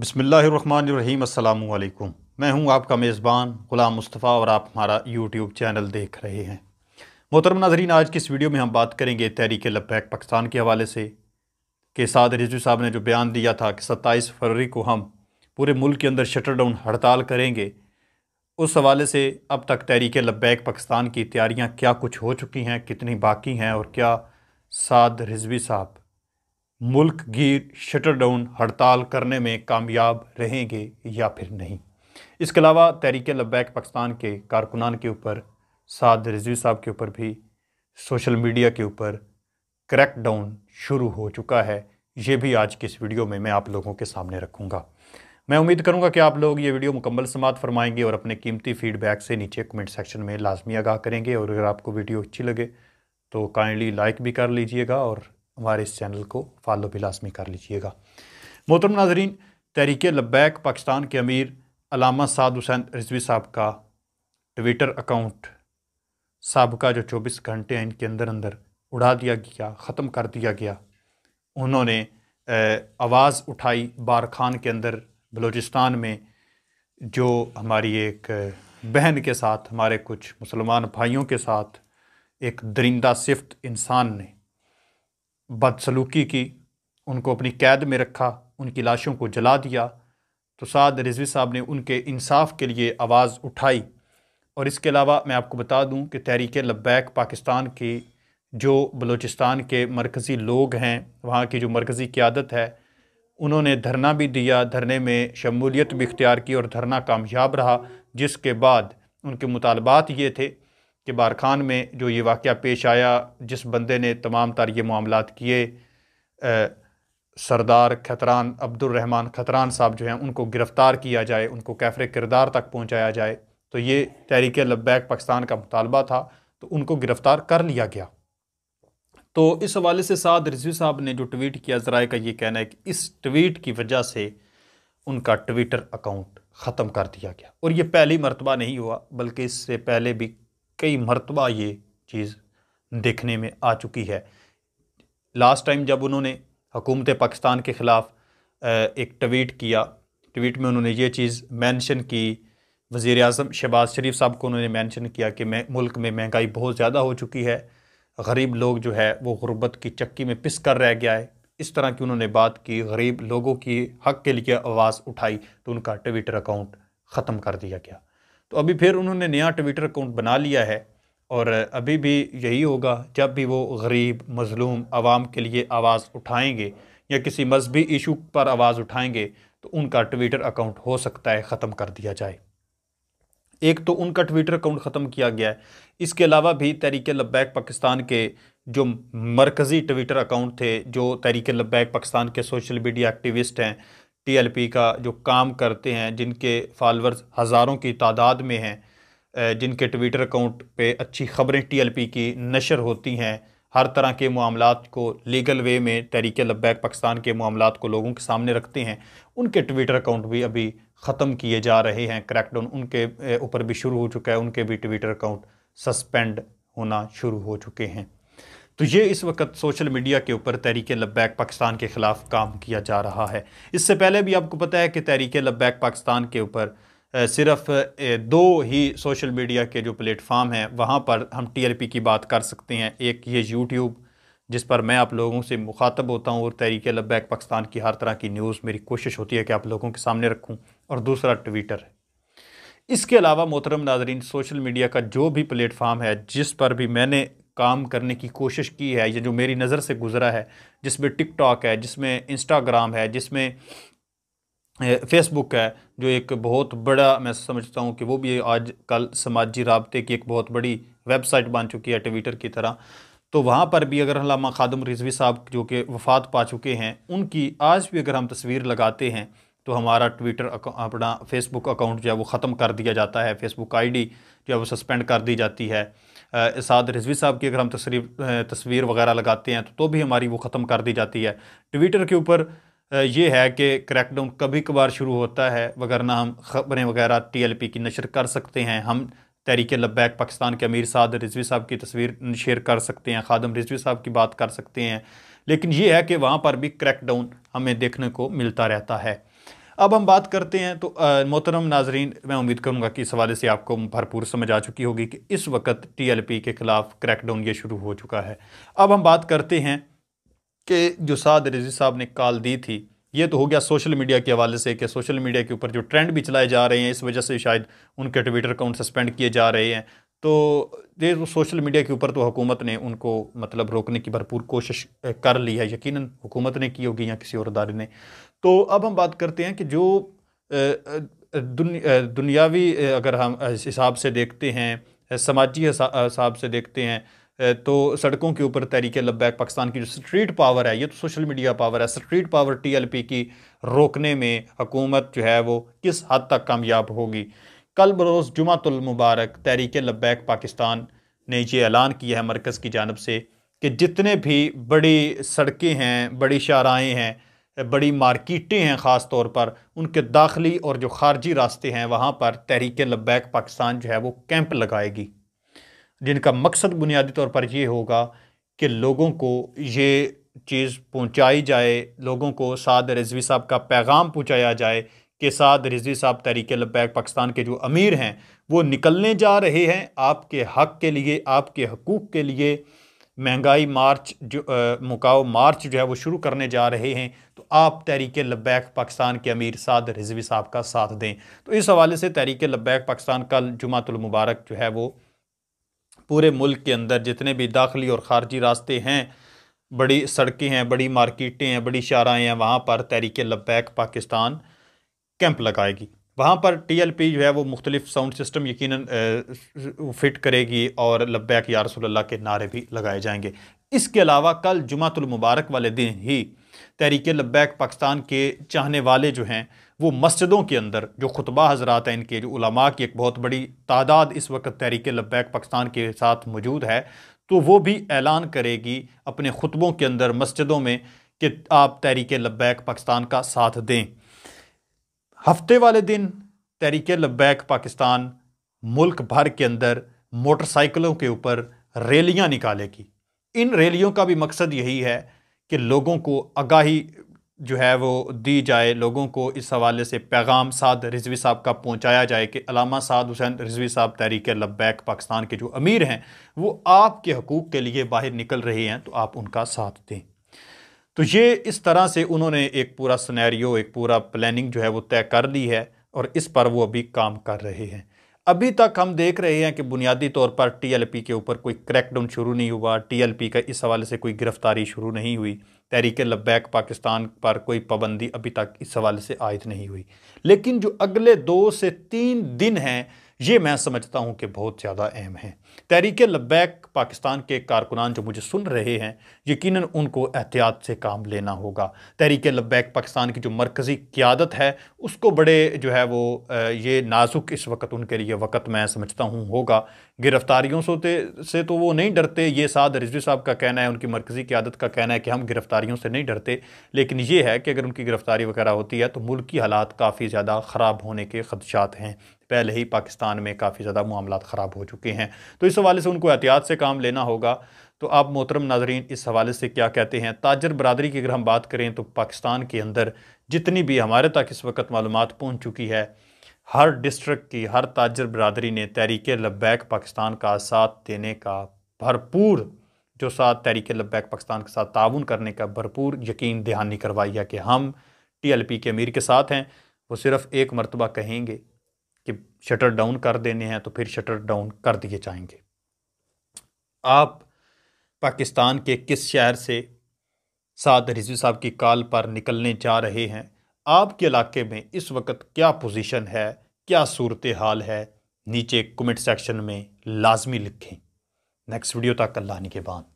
बसमीम् अल्लाम मैं हूं आपका मेज़बान ग़ुलाम मुस्तफ़ा और आप हमारा यूट्यूब चैनल देख रहे हैं मोहतरम नाजरीन आज की इस वीडियो में हम बात करेंगे तहरीक लब्बैक पाकिस्तान के हवाले से कि साद रिजवी साहब ने जो बयान दिया था कि सत्ताईस फरवरी को हम पूरे मुल्क के अंदर शटर डाउन हड़ताल करेंगे उस हवाले से अब तक तहरीक लब्बैक पाकिस्तान की तैयारियाँ क्या कुछ हो चुकी हैं कितनी बाकी हैं और क्या साद रिजवी साहब मुल्क गिर शटर डाउन हड़ताल करने में कामयाब रहेंगे या फिर नहीं इसके अलावा तहरीक लब्बैक पाकिस्तान के कारकुनान के ऊपर साद रिजवी साहब के ऊपर भी सोशल मीडिया के ऊपर क्रैक डाउन शुरू हो चुका है ये भी आज की इस वीडियो में मैं आप लोगों के सामने रखूँगा मैं उम्मीद करूँगा कि आप लोग ये वीडियो मुकम्मल समात फरमाएंगे और अपने कीमती फीडबैक से नीचे कमेंट सेक्शन में लाजमी आगाह करेंगे और अगर आपको वीडियो अच्छी लगे तो काइंडली लाइक भी कर लीजिएगा और हमारे इस चैनल को फॉलो भी लाजमी कर लीजिएगा मोहतरम नाजरीन तहरीक लब्बैक पाकिस्तान के अमीर अलामा साद हुसैन रिजवी साहब का ट्विटर अकाउंट सबका जो चौबीस घंटे हैं इनके अंदर अंदर उड़ा दिया गया ख़त्म कर दिया गया उन्होंने आवाज़ उठाई बार खान के अंदर बलूचिस्तान में जो हमारी एक बहन के साथ हमारे कुछ मुसलमान भाइयों के साथ एक दरिंदा सिफ्त इंसान ने बदसलूकी की उनको अपनी कैद में रखा उनकी लाशों को जला दिया तो साद रिजवी साहब ने उनके इंसाफ के लिए आवाज़ उठाई और इसके अलावा मैं आपको बता दूं कि तहरीक लब्बैक पाकिस्तान की जो बलूचिस्तान के मरकज़ी लोग हैं वहाँ की जो मरकज़ी क़्यादत है उन्होंने धरना भी दिया धरने में शमूलियत भी इख्तियार की और धरना कामयाब रहा जिसके बाद उनके मुतालबात ये थे कि बारखान में जो ये वाक़ पेश आया जिस बंदे ने तमाम तार ये मामला किए सरदार खतरान अब्दुलरहमान खतरान साहब जो हैं उनको गिरफ़्तार किया जाए उनको कैफर किरदार तक पहुँचाया जाए तो ये तहरीक लब्बैक पाकिस्तान का मुतालबा था तो उनको गिरफ़्तार कर लिया गया तो इस हवाले से साद रिजवी साहब ने जो ट्वीट किया ज़रा का ये कहना है कि इस ट्वीट की वजह से उनका ट्विटर अकाउंट ख़त्म कर दिया गया और ये पहली मरतबा नहीं हुआ बल्कि इससे पहले भी कई मरतबा ये चीज़ देखने में आ चुकी है लास्ट टाइम जब उन्होंने हुकूमत पाकिस्तान के ख़िलाफ़ एक ट्वीट किया ट्वीट में उन्होंने ये चीज़ मेंशन की वज़ी अजम शहबाज शरीफ साहब को उन्होंने मेंशन किया कि मैं मुल्क में महंगाई बहुत ज़्यादा हो चुकी है गरीब लोग जो है वो गुरबत की चक्की में पिस कर रह गया है इस तरह की उन्होंने बात की गरीब लोगों की हक़ के लिए आवाज़ उठाई तो उनका ट्विटर अकाउंट ख़त्म कर दिया गया तो अभी फिर उन्होंने नया ट्विटर अकाउंट बना लिया है और अभी भी यही होगा जब भी वो गरीब मज़लूम आवाम के लिए आवाज़ उठाएंगे या किसी मजहबी इशू पर आवाज़ उठाएंगे तो उनका ट्विटर अकाउंट हो सकता है ख़त्म कर दिया जाए एक तो उनका ट्विटर अकाउंट ख़त्म किया गया है इसके अलावा भी तहरीक लब्बैक पाकिस्तान के जो मरकज़ी ट्विटर अकाउंट थे जो तहरीक लब्बैक पाकिस्तान के सोशल मीडिया एक्टिविस्ट हैं टीएलपी का जो काम करते हैं जिनके फॉलोअर्स हज़ारों की तादाद में हैं जिनके ट्विटर अकाउंट पे अच्छी खबरें टीएलपी की नशर होती हैं हर तरह के मामला को लीगल वे में तहरीक लब्बैक पाकिस्तान के मामला को लोगों के सामने रखते हैं उनके ट्विटर अकाउंट भी अभी ख़त्म किए जा रहे हैं क्रैकडाउन उनके ऊपर भी शुरू हो चुका है उनके भी ट्विटर अकाउंट सस्पेंड होना शुरू हो चुके हैं तो ये इस वक्त सोशल मीडिया के ऊपर तहरीक लब्बैक पाकिस्तान के ख़िलाफ़ काम किया जा रहा है इससे पहले भी आपको पता है कि तहरीक लब्बैक पाकिस्तान के ऊपर सिर्फ दो ही सोशल मीडिया के जो प्लेटफार्म हैं वहाँ पर हम पी की बात कर सकते हैं एक ये यूट्यूब जिस पर मैं आप लोगों से मुखातब होता हूँ और तहरीक लब्बैक पाकिस्तान की हर तरह की न्यूज़ मेरी कोशिश होती है कि आप लोगों के सामने रखूँ और दूसरा ट्विटर है इसके अलावा मोहतरम नाजरीन सोशल मीडिया का जो भी प्लेटफार्म है जिस पर भी मैंने काम करने की कोशिश की है या जो मेरी नज़र से गुज़रा है जिसमें टिकटॉक है जिसमें इंस्टाग्राम है जिसमें फेसबुक है जो एक बहुत बड़ा मैं समझता हूँ कि वो भी आज कल समाजी रबते की एक बहुत बड़ी वेबसाइट बन चुकी है ट्विटर की तरह तो वहाँ पर भी अगर लामा खादम रिजवी साहब जो कि वफात पा चुके हैं उनकी आज भी अगर हम तस्वीर लगाते हैं तो हमारा ट्विटर अपना फेसबुक अकाउंट जो है वो ख़त्म कर दिया जाता है फेसबुक आईडी जो है वो सस्पेंड कर दी जाती है इसाद रिजवी साहब की अगर हम तस्वीर तस्वीर वगैरह लगाते हैं तो, तो भी हमारी वो ख़त्म कर दी जाती है ट्विटर के ऊपर ये है कि क्रैकडाउन कभी कभार शुरू होता है वगरना हम खबरें वगैरह पी की नशर कर सकते हैं हम तहरीक लब्बैक पाकिस्तान के अमीर साद रिजवी साहब की तस्वीर शेयर कर सकते हैं खादम रिजवी साहब की बात कर सकते हैं लेकिन ये है कि वहाँ पर भी क्रैकडाउन हमें देखने को मिलता रहता है अब हम बात करते हैं तो मोहतरम नाजरीन मैं उम्मीद करूँगा कि इस हवाले से आपको भरपूर समझ आ चुकी होगी कि इस वक्त टी के ख़िलाफ़ क्रैकडाउन ये शुरू हो चुका है अब हम बात करते हैं कि जो साद रजी साहब ने कॉल दी थी ये तो हो गया सोशल मीडिया के हवाले से कि सोशल मीडिया के ऊपर जो ट्रेंड भी चलाए जा रहे हैं इस वजह से शायद उनके ट्विटर अकाउंट सस्पेंड किए जा रहे हैं तो ये सोशल मीडिया के ऊपर तो हुकूमत ने उनको मतलब रोकने की भरपूर कोशिश कर ली है यकीनन हुकूमत ने की होगी या किसी और अदारे ने तो अब हम बात करते हैं कि जो दुन, दुनियावी अगर हम हिसाब से देखते हैं समाजी हिसाब से देखते हैं तो सड़कों के ऊपर तहरीक लब्बैक पाकिस्तान की जो स्ट्रीट पावर है ये तो सोशल मीडिया पावर है स्ट्रीट पावर पी की रोकने में हुकूमत जो है वो किस हद तक कामयाब होगी कल बरोज़ जुमातुलमबारक तहरीक लब्बैक पाकिस्तान ने ये ऐलान किया है मरकज़ की जानब से कि जितने भी बड़ी सड़कें हैं बड़ी शाराएँ हैं बड़ी मार्किटें हैं ख़ास तौर पर उनके दाखिली और जो खारजी रास्ते हैं वहाँ पर तहरीक लब्बैक पाकिस्तान जो है वो कैंप लगाएगी जिनका मकसद बुनियादी तौर पर यह होगा कि लोगों को ये चीज़ पहुँचाई जाए लोगों को साद रजवी साहब का पैगाम पहुँचाया जाए के साथ रिजवी साहब तहरीक लबैक पाकिस्तान के जो अमीर हैं वो निकलने जा रहे हैं आपके हक के लिए आपके हकूक़ के लिए महंगाई मार्च जो मुकाओ मार्च जो है वो शुरू करने जा रहे हैं तो आप तहरीक लबैक पाकिस्तान के अमीर साद रिजवी साहब का साथ दें तो इस हवाले से तहरीक लबैक पाकिस्तान कल जुमातुलमबारक जो है वो पूरे मुल्क के अंदर जितने भी दाखिली और ख़ारजी रास्ते हैं बड़ी सड़कें हैं बड़ी मार्केटें हैं बड़ी शाराएँ हैं वहाँ पर तहरीक लबैक पाकिस्तान कैंप लगाएगी वहाँ पर टी जो है वो मुख्तलिफ साउंड सिस्टम यकीन फिट करेगी और लब्बैक या रसोल्ला के नारे भी लगाए जाएंगे इसके अलावा कल जुमातुलमबारक वाले दिन ही तहरीक लब्बैक पाकिस्तान के चाहने वाले जो हैं वो मस्जिदों के अंदर जो खुतबा हजरात हैं इनके जो उलमा की एक बहुत बड़ी तादाद इस वक्त तहरीक लब्बैक पाकिस्तान के साथ मौजूद है तो वो भी ऐलान करेगी अपने खुतबों के अंदर मस्जिदों में कि आप तहरीक लब्बैक पाकिस्तान का साथ दें हफ्ते वाले दिन तहरीक लब्बैक पाकिस्तान मुल्क भर के अंदर मोटरसाइकिलों के ऊपर रैलियाँ निकालेगी इन रैलियों का भी मकसद यही है कि लोगों को आगाही जो है वो दी जाए लोगों को इस हवाले से पैगाम साद रिजवी साहब का पहुंचाया जाए कि अलामा साद हुसैन रिजवी साहब तहरीक लब्बैक पाकिस्तान के जो अमीर हैं वो आपके हकूक़ के लिए बाहर निकल रहे हैं तो आप उनका साथ दें तो ये इस तरह से उन्होंने एक पूरा सुनैरियो एक पूरा प्लानिंग जो है वो तय कर ली है और इस पर वो अभी काम कर रहे हैं अभी तक हम देख रहे हैं कि बुनियादी तौर पर टीएलपी के ऊपर कोई क्रैकडाउन शुरू नहीं हुआ टीएलपी का इस हवाले से कोई गिरफ्तारी शुरू नहीं हुई तहरीक लब्बैक पाकिस्तान पर कोई पाबंदी अभी तक इस हवाले से आयद नहीं हुई लेकिन जो अगले दो से तीन दिन हैं ये मैं समझता हूँ कि बहुत ज़्यादा अहम हैं तहरीक लब्बैक पाकिस्तान के कारकुनान जो मुझे सुन रहे हैं यकीन उनको एहतियात से काम लेना होगा तहरीक लब्बैक पाकिस्तान की जो मरकज़ी क़्यादत है उसको बड़े जो है वो ये नाजुक इस वक्त उनके लिए वक्त मैं समझता हूँ होगा गिरफ़्तारियों से से तो वो नहीं डरते ये साद रिजवी साहब का कहना है उनकी मरकज़ी क़्यादत का कहना है कि हम गिरफ़्तारियों से नहीं डरते लेकिन ये है कि अगर उनकी गिरफ़्तारी वगैरह होती है तो मुल्क की हालात काफ़ी ज़्यादा ख़राब होने के खदशात हैं पहले ही पाकिस्तान में काफ़ी ज़्यादा मामला ख़राब हो चुके हैं तो इस हवाले से उनको एहतियात से काम लेना होगा तो आप मोहतरम नाजरीन इस हवाले से क्या कहते हैं ताजर बरदरी की अगर हम बात करें तो पाकिस्तान के अंदर जितनी भी हमारे तक इस वक्त मालूम पहुँच चुकी है हर डिस्ट्रिक्ट की हर ताजर बरदरी ने तहरीक लब्बैक पाकिस्तान का साथ देने का भरपूर जो साथ तहरीक लब्बैक पाकिस्तान के साथ ताउन करने का भरपूर यकीन दहानी करवाई है कि हम टी एल पी के अमीर के साथ हैं वो सिर्फ़ एक मरतबा कहेंगे कि शटर डाउन कर देने हैं तो फिर शटर डाउन कर दिए जाएंगे आप पाकिस्तान के किस शहर से साद रिजवी साहब की कॉल पर निकलने जा रहे हैं आपके इलाके में इस वक्त क्या पोजीशन है क्या सूरत हाल है नीचे कमेंट सेक्शन में लाजमी लिखें नेक्स्ट वीडियो तक अल्लाह के बाद